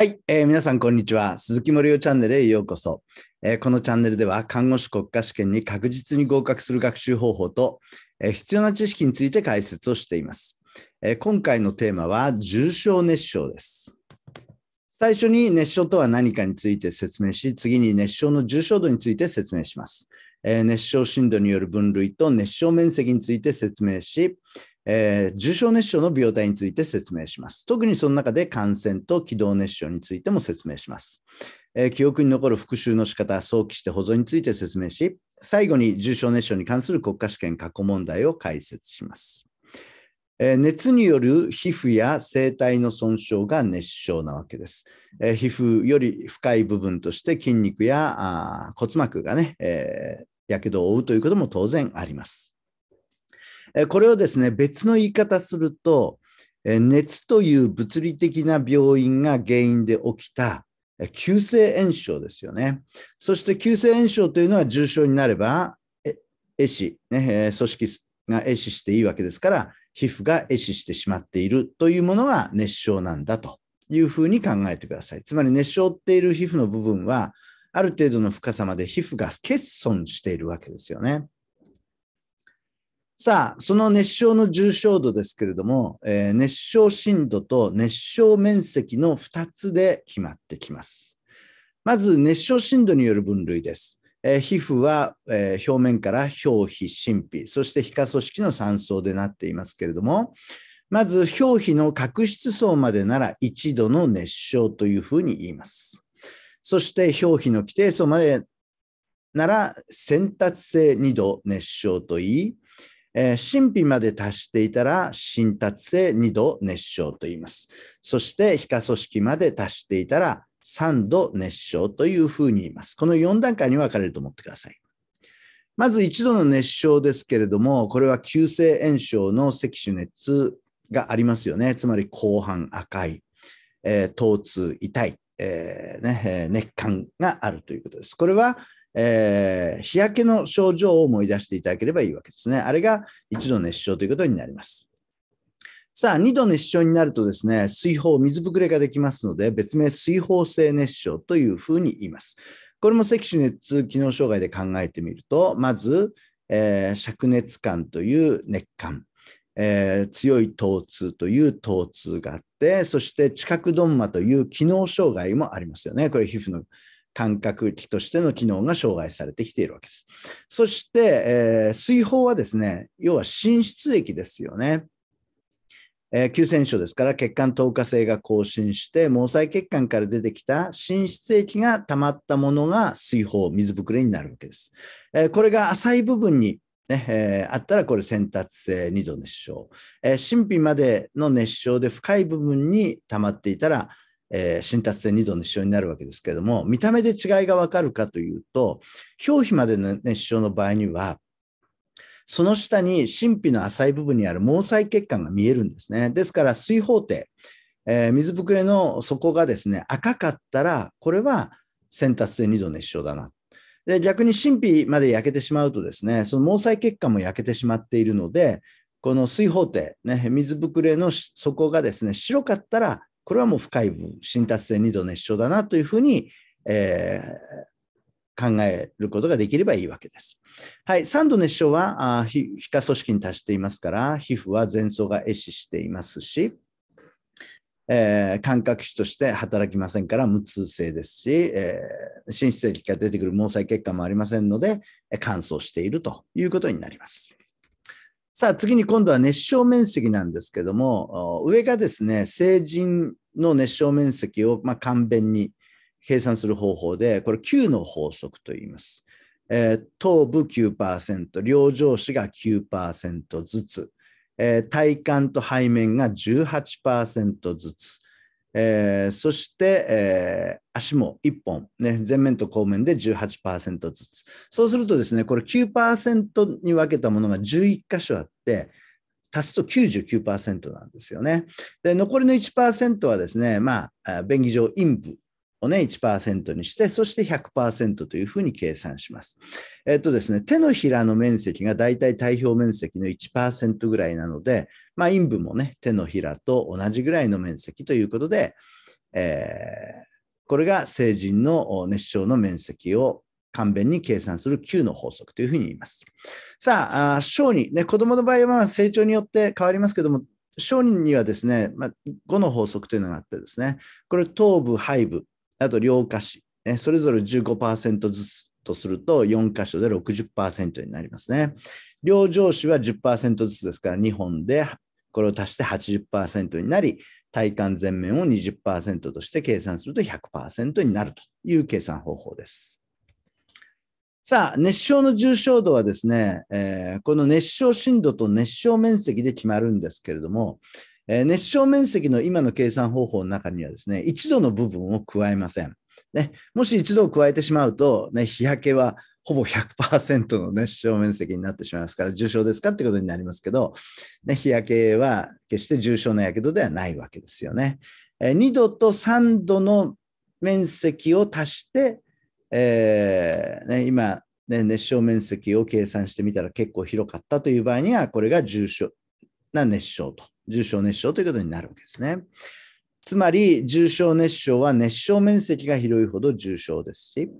はい、えー、皆さん、こんにちは。鈴木森生チャンネルへようこそ、えー、このチャンネルでは、看護師国家試験に確実に合格する学習方法と、えー、必要な知識について解説をしています、え今回のテーマは、重症熱症です。最初に熱症とは何かについて説明し、次に熱症の重症度について説明します。え熱症深度による分類と熱症面積について説明し、えー、重症熱症の病態について説明します。特にその中で感染と気道熱症についても説明します。えー、記憶に残る復習の仕方、早期して保存について説明し、最後に重症熱症に関する国家試験過去問題を解説します。えー、熱による皮膚や生体の損傷が熱症なわけです。えー、皮膚より深い部分として筋肉や骨膜がね、やけどを負うということも当然あります。これをですね、別の言い方すると、熱という物理的な病院が原因で起きた急性炎症ですよね。そして急性炎症というのは重症になれば、え死、ね、組織が壊死していいわけですから、皮膚が壊死してしまっているというものは熱傷なんだというふうに考えてください。つまり熱症っている皮膚の部分は、ある程度の深さまで皮膚が欠損しているわけですよね。さあ、その熱傷の重症度ですけれども、えー、熱傷深度と熱傷面積の2つで決まってきます。まず、熱傷深度による分類です。えー、皮膚は、えー、表面から表皮、真皮、そして皮下組織の3層でなっていますけれども、まず表皮の角質層までなら1度の熱傷というふうに言います。そして表皮の規定層までなら先達性2度熱傷といい、えー、神秘まで達していたら、浸達性2度熱症と言います。そして、皮下組織まで達していたら、3度熱症というふうに言います。この4段階に分かれると思ってください。まず1度の熱症ですけれども、これは急性炎症の赤取熱がありますよね。つまり後半赤い、えー、疼痛、痛い、えーねえー、熱感があるということです。これはえー、日焼けの症状を思い出していただければいいわけですね。あれが1度熱症ということになります。さあ、2度熱症になるとですね、水泡、水ぶくれができますので、別名水泡性熱症というふうに言います。これも赤腫熱機能障害で考えてみると、まず、えー、灼熱感という熱感、えー、強い疼痛という疼痛があって、そして知覚鈍麻という機能障害もありますよね。これ皮膚の感覚器としての機能が障害されてきているわけです。そして、えー、水泡はですね、要は浸出液ですよね。えー、急戦症ですから血管透過性が更新して毛細血管から出てきた浸出液が溜まったものが水泡水ぶくれになるわけです、えー、これが浅い部分にね、えー、あったらこれ先達性2度熱傷、えー、神秘までの熱傷で深い部分に溜まっていたらえー、新達性2度熱傷になるわけですけれども、見た目で違いがわかるかというと、表皮までの熱傷の場合には、その下に神秘の浅い部分にある毛細血管が見えるんですね。ですから、水泡底、えー、水ぶくれの底がですね、赤かったら、これは先達性2度熱傷だな。で逆に神秘まで焼けてしまうとですね、その毛細血管も焼けてしまっているので、この水泡底、ね、水ぶくれの底がですね、白かったら、これはもう深い分、新達性2度熱唱だなというふうに、えー、考えることができればいいわけです。はい、3度熱症はあ皮皮下組織に達していますから皮膚は前層が壊死していますし、えー、感覚肢として働きませんから無痛性ですし、えー、心室液が出てくる毛細血管もありませんので乾燥しているということになります。さあ次に今度は熱傷面積なんですけども、上がですね、成人の熱傷面積をま簡便に計算する方法で、これ9の法則と言います。えー、頭部9%、両上肢が9%ずつ、えー、体幹と背面が18%ずつ、えー、そして、えー、足も1本、ね、前面と後面で18%ずつ。そうするとですね、これ9%に分けたものが11箇所あって、足すと99%なんですよね。で、残りの1%はですね、まあ、便宜上、陰部をね、1%にして、そして100%というふうに計算します。えっとですね、手のひらの面積がだいたい体表面積の1%ぐらいなので、まあ、陰部もね、手のひらと同じぐらいの面積ということで、えー、これが成人の熱症の面積を簡便に計算する9の法則というふうに言います。さあ、小児、ね、子供の場合は成長によって変わりますけども、小児にはですね、まあ、5の法則というのがあってですね、これ頭部、背部、あと両下肢、ね、それぞれ15%ずつとすると4箇所で60%になりますね。両上肢は10%ずつですから2本でこれを足して80%になり体幹全面を20%として計算すると100%になるという計算方法です。さあ、熱傷の重症度はですね、えー、この熱傷深度と熱傷面積で決まるんですけれども、えー、熱傷面積の今の計算方法の中にはですね、1度の部分を加えません。ね、もし1度を加えてしまうと、ね、日焼けはほぼ100%の熱傷面積になってしまいますから、重症ですかってことになりますけど、ね、日焼けは決して重症なやけどではないわけですよね。えー、2度と3度の面積を足して、えー、ね、今、ね、熱傷面積を計算してみたら結構広かったという場合には、これが重症な熱傷と、重症熱症ということになるわけですね。つまり、重症熱症は熱症面積が広いほど重症ですし、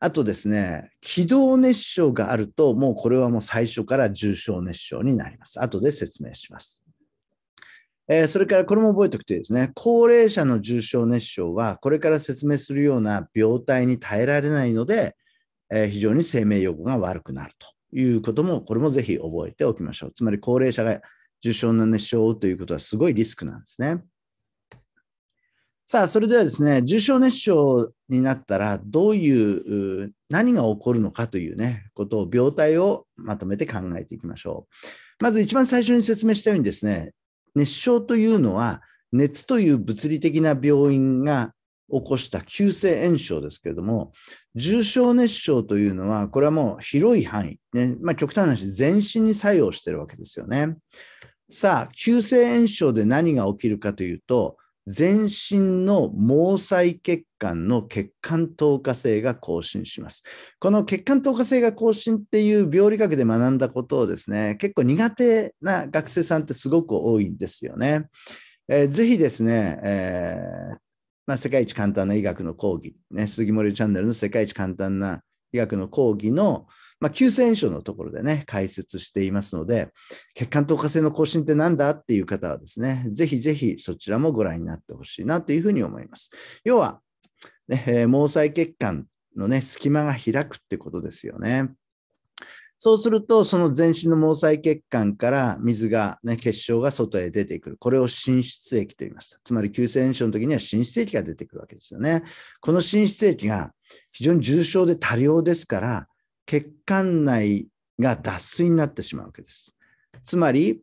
あとですね、気道熱症があると、もうこれはもう最初から重症熱症になります。後で説明します。えー、それからこれも覚えておくといいですね。高齢者の重症熱傷は、これから説明するような病態に耐えられないので、えー、非常に生命予後が悪くなるということも、これもぜひ覚えておきましょう。つまり高齢者が重症の熱症を負うということはすごいリスクなんですね。さあ、それではですね、重症熱症になったら、どういう、何が起こるのかというね、ことを、病態をまとめて考えていきましょう。まず一番最初に説明したようにですね、熱症というのは、熱という物理的な病院が起こした急性炎症ですけれども、重症熱症というのは、これはもう広い範囲、ねまあ、極端な話、全身に作用してるわけですよね。さあ、急性炎症で何が起きるかというと、全身の毛細血管の血管透過性が更新します。この血管透過性が更新っていう病理学で学んだことをですね、結構苦手な学生さんってすごく多いんですよね。えー、ぜひですね、えー、まあ、世界一簡単な医学の講義、ね、杉森チャンネルの世界一簡単な医学の講義の、まあ、9 0 0のところでね、解説していますので、血管透過性の更新って何だっていう方はですね、ぜひぜひそちらもご覧になってほしいなというふうに思います。要は、ね、えー、毛細血管のね、隙間が開くってことですよね。そうすると、その全身の毛細血管から水が、ね、結晶が外へ出てくる。これを滲出液と言います。つまり、急性炎症の時には滲出液が出てくるわけですよね。この滲出液が非常に重症で多量ですから、血管内が脱水になってしまうわけです。つまり、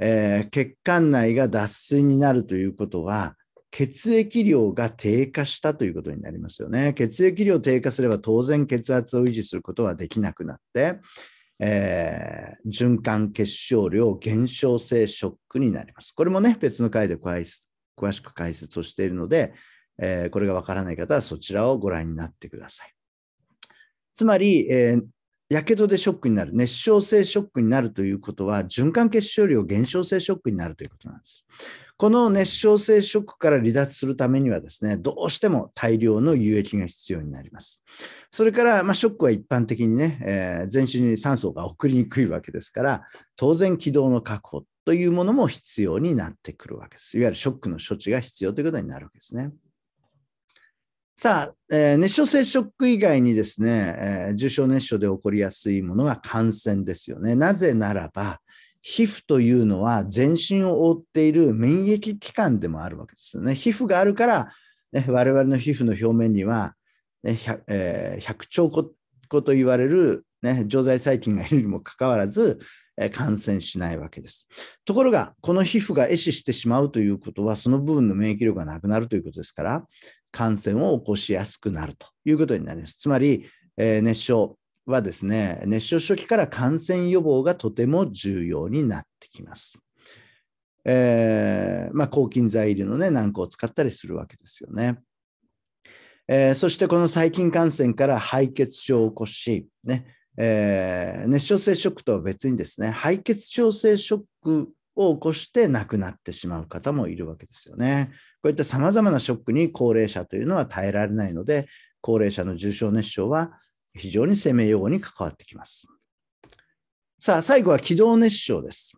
えー、血管内が脱水になるということは、血液量が低下したということになりますよね。血液量低下すれば当然血圧を維持することはできなくなって、えー、循環結晶量減少性ショックになります。これもね、別の回で詳しく解説をしているので、えー、これがわからない方はそちらをご覧になってください。つまり、えやけどでショックになる、熱傷性ショックになるということは、循環結晶量減少性ショックになるということなんです。この熱傷性ショックから離脱するためにはですね、どうしても大量の有益が必要になります。それから、まあ、ショックは一般的にね、えー、全身に酸素が送りにくいわけですから、当然気道の確保というものも必要になってくるわけです。いわゆるショックの処置が必要ということになるわけですね。さあ、えー、熱ョック以外にですね、えー、重症熱症で起こりやすいものは感染ですよね。なぜならば、皮膚というのは全身を覆っている免疫機関でもあるわけですよね。皮膚があるから、ね、我々の皮膚の表面にはね、100, えー、100兆個と言われる、ね、常在細菌がいるにもかかわらず、感染しないわけです。ところが、この皮膚が壊死してしまうということは、その部分の免疫力がなくなるということですから、感染を起こしやすくなるということになります。つまり、え熱症はですね、熱症初期から感染予防がとても重要になってきます。えー、まあ、抗菌剤入りの、ね、軟膏を使ったりするわけですよね。えー、そしてこの細菌感染から敗血症を起こし、ねえー、熱症性ショックとは別にですね、敗血症性ショックを起こして亡くなってしまう方もいるわけですよね。こういったさまざまなショックに高齢者というのは耐えられないので、高齢者の重症熱症は非常に生命予護に関わってきます。さあ、最後は気道熱症です。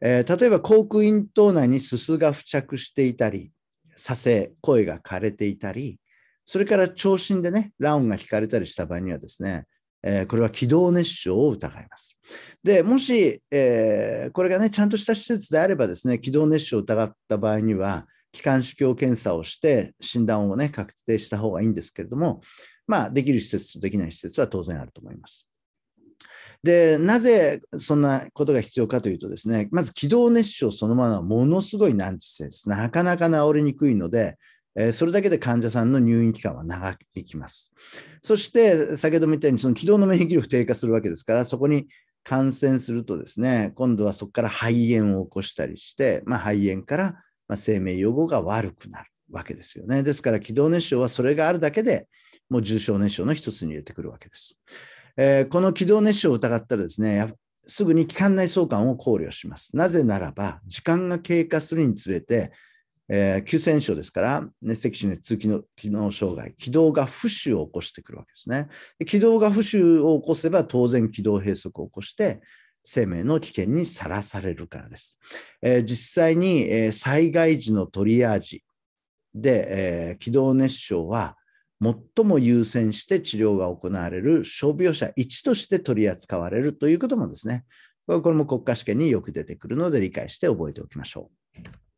えー、例えば、口腔咽頭内にすすが付着していたり、左性、声が枯れていたり、それから聴診でね、ラオンが引かれたりした場合にはですね、えー、これは気道熱傷を疑います。でもし、えー、これがねちゃんとした施設であればですね気道熱傷を疑った場合には気管支鏡検査をして診断をね確定した方がいいんですけれども、まあ、できる施設とできない施設は当然あると思います。でなぜそんなことが必要かというとですねまず気道熱傷そのものはものすごい難治性ですなかなか治りにくいのでそれだけで患者さんの入院期間は長いきます。そして、先ほども言ったように、その気道の免疫力低下するわけですから、そこに感染するとですね、今度はそこから肺炎を起こしたりして、まあ、肺炎から生命予防が悪くなるわけですよね。ですから、気道熱症はそれがあるだけでもう重症熱症の一つに入れてくるわけです。えー、この気道熱症を疑ったらですね、すぐに気管内相関を考慮します。なぜならば、時間が経過するにつれて、急性症ですから、熱赤腫熱痛機能機能障害、気道が浮腫を起こしてくるわけですね。気道が浮腫を起こせば、当然気道閉塞を起こして、生命の危険にさらされるからです。えー、実際に、えー、災害時のトリアージで、え気道熱傷は、最も優先して治療が行われる傷病者1として取り扱われるということもですね、これも国家試験によく出てくるので理解して覚えておきましょう。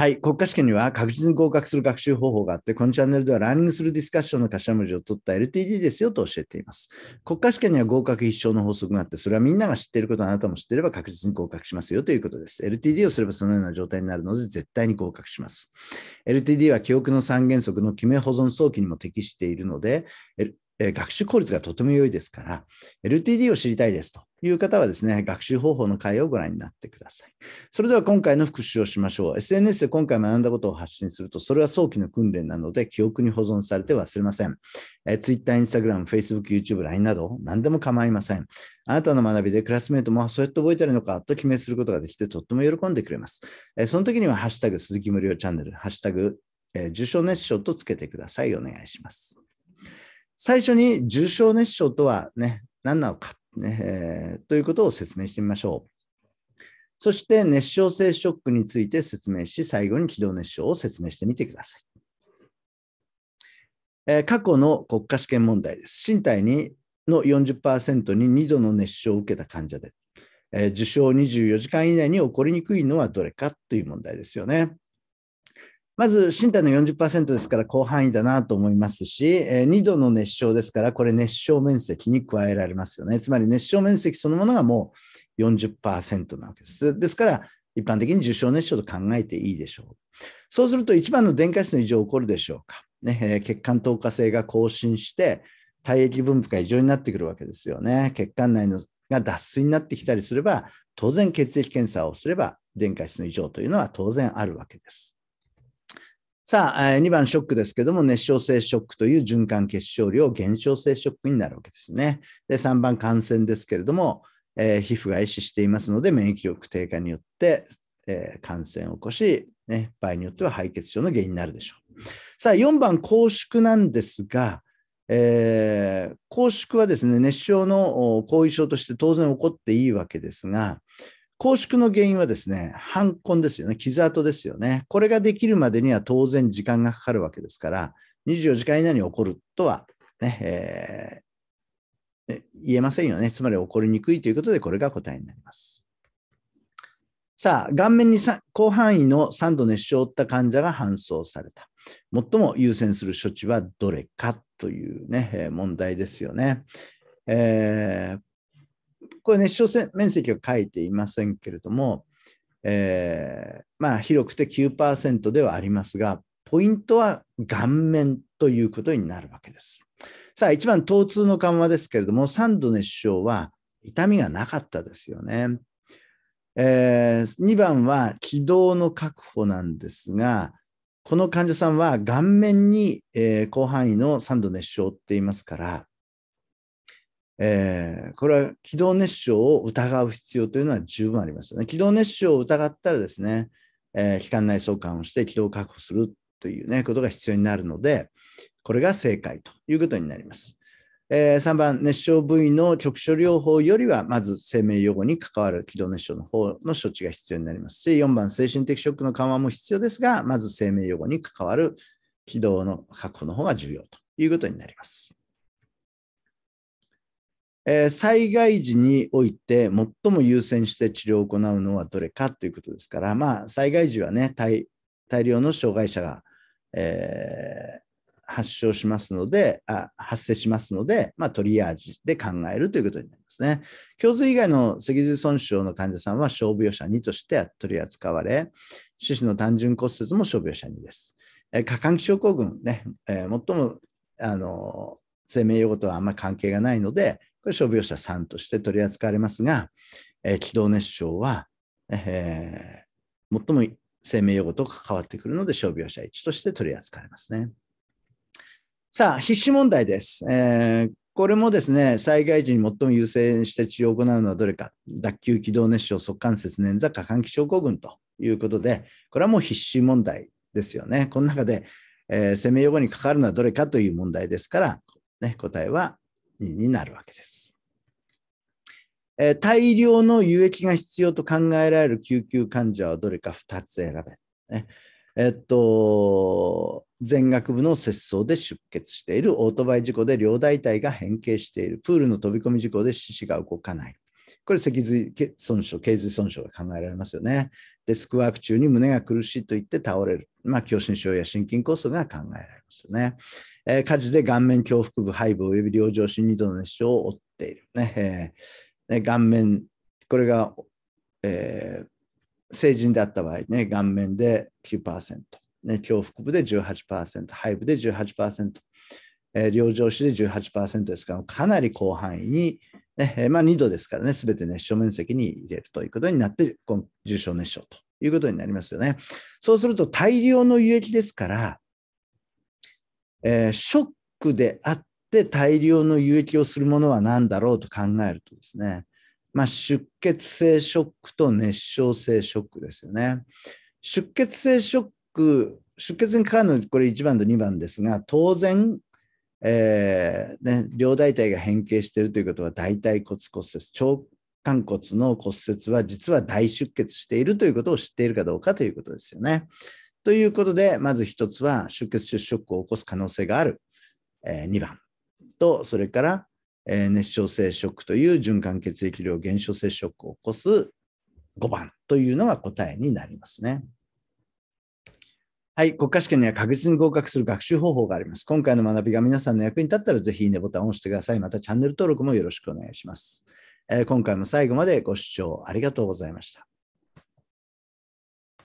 はい、国家試験には確実に合格する学習方法があって、このチャンネルではランニングするディスカッションの頭文字を取った LTD ですよと教えています。国家試験には合格必勝の法則があって、それはみんなが知っていること、あなたも知っていれば確実に合格しますよということです。LTD をすればそのような状態になるので、絶対に合格します。LTD は記憶の三原則の決め保存早期にも適しているので、学習効率がとても良いですから、LTD を知りたいですという方はですね、学習方法の回をご覧になってください。それでは今回の復習をしましょう。SNS で今回学んだことを発信すると、それは早期の訓練なので、記憶に保存されて忘れません。え Twitter、Instagram、Facebook、YouTube、LINE など、何でも構いません。あなたの学びでクラスメートも、そうやって覚えてるのかと決めすることができて、とっても喜んでくれます。えその時には、ハッシュタグ鈴木無料チャンネル、ハッシュタグ、え受賞熱唱とつけてください。お願いします。最初に重症熱症とはね、何なのか、ねえー、ということを説明してみましょう。そして熱症性ショックについて説明し、最後に気道熱症を説明してみてください。えー、過去の国家試験問題です。身体にの40%に2度の熱症を受けた患者で、えー、受賞24時間以内に起こりにくいのはどれかという問題ですよね。まず身体の40%ですから広範囲だなと思いますし、えー、2度の熱傷ですから、これ熱傷面積に加えられますよね。つまり熱傷面積そのものがもう40%なわけです。ですから、一般的に受傷熱傷と考えていいでしょう。そうすると、一番の電解質の異常起こるでしょうか。ねえー、血管透過性が更新して、体液分布が異常になってくるわけですよね。血管内のが脱水になってきたりすれば、当然血液検査をすれば、電解質の異常というのは当然あるわけです。さあ、2番ショックですけども、熱症性ショックという循環結晶量減少性ショックになるわけですね。で、3番感染ですけれども、えー、皮膚が壊死していますので、免疫力低下によって、えー、感染を起こし、ね、場合によっては敗血症の原因になるでしょう。さあ、4番拘縮なんですが、えー、拘縮はですね、熱症の後遺症として当然起こっていいわけですが、拘縮の原因はですね、反婚ですよね、傷跡ですよね。これができるまでには当然時間がかかるわけですから、24時間以内に起こるとはね、えー言えませんよね。つまり起こりにくいということで、これが答えになります。さあ、顔面に広範囲の3度熱傷を負った患者が搬送された。最も優先する処置はどれかというね、問題ですよね。えー、これ熱傷面積は書いていませんけれども、えー、まあ、広くて9%ではありますが、ポイントは顔面ということになるわけです。さあ、1番、疼痛の緩和ですけれども、3度熱症は痛みがなかったですよね。えー、2番は気道の確保なんですが、この患者さんは顔面に、えー、広範囲の3度熱症っていますから、えー、これは軌道熱傷を疑う必要というのは十分ありますよね。軌道熱傷を疑ったらですね、えー、気管内相関をして軌道を確保するという、ね、ことが必要になるので、これが正解ということになります。えー、3番、熱傷部位の局所療法よりは、まず生命予後に関わる気道熱傷の方の処置が必要になりますし、4番、精神的ショックの緩和も必要ですが、まず生命予後に関わる気道の確保の方が重要ということになります。えー、災害時において最も優先して治療を行うのはどれかということですから、まあ、災害時はね大量の障害者が、えー、発症しますのであ発生しますので、まあ、トリアージで考えるということになりますね。胸髄以外の脊髄損傷の患者さんは傷病者2として取り扱われ四肢の単純骨折も傷病者2です。えー、過換気症候群ね、え最もあの生命用語とはあんまり関係がないので、これ、傷病者3として取り扱われますが、えー、気道熱傷は、えー、最も生命予後と関わってくるので、傷病者1として取り扱われますね。さあ、必死問題です。えー、これもですね、災害時に最も優先して治療を行うのはどれか、脱臼気道熱傷、速関節捻挫、過換気症候群ということで、これはもう必死問題ですよね。この中で、えー、生命予後に関わるのはどれかという問題ですから、ね、答えはになるわけです。え大量の輸液が必要と考えられる救急患者はどれか2つ選べ。ねえっと、全学部の節操で出血している、オートバイ事故で両大体が変形している、プールの飛び込み事故で四肢が動かない。これ脊髄損傷、頸髄損傷が考えられますよね。デスクワーク中に胸が苦しいと言って倒れる。まあ、狭心症や心筋梗塞が考えられますよね。えー、火事で顔面胸腹部背部及び両上心2度の熱傷を負っている。ねえー、ね顔面、これが、えー、成人であった場合、ね、顔面で9%、ね、胸腹部で18%、背部で18%、えー、両上肢で18%ですから、かなり広範囲にねまあ、2度ですからね、すべて熱傷面積に入れるということになって、重症熱傷ということになりますよね。そうすると大量の輸液ですから、えー、ショックであって大量の輸液をするものは何だろうと考えるとですね、まあ、出血性ショックと熱傷性ショックですよね。出血性ショック、出血にかかるのこれ1番と2番ですが、当然えーね、両大腿が変形しているということは大腿骨骨折腸管骨の骨折は実は大出血しているということを知っているかどうかということですよね。ということでまず1つは出血出色を起こす可能性がある、えー、2番とそれから、えー、熱傷性ショックという循環血液量減少性ショックを起こす5番というのが答えになりますね。はい、国家試験には確実に合格する学習方法があります。今回の学びが皆さんの役に立ったら、ぜひいいねボタンを押してください。またチャンネル登録もよろしくお願いします。えー、今回も最後までご視聴ありがとうございました。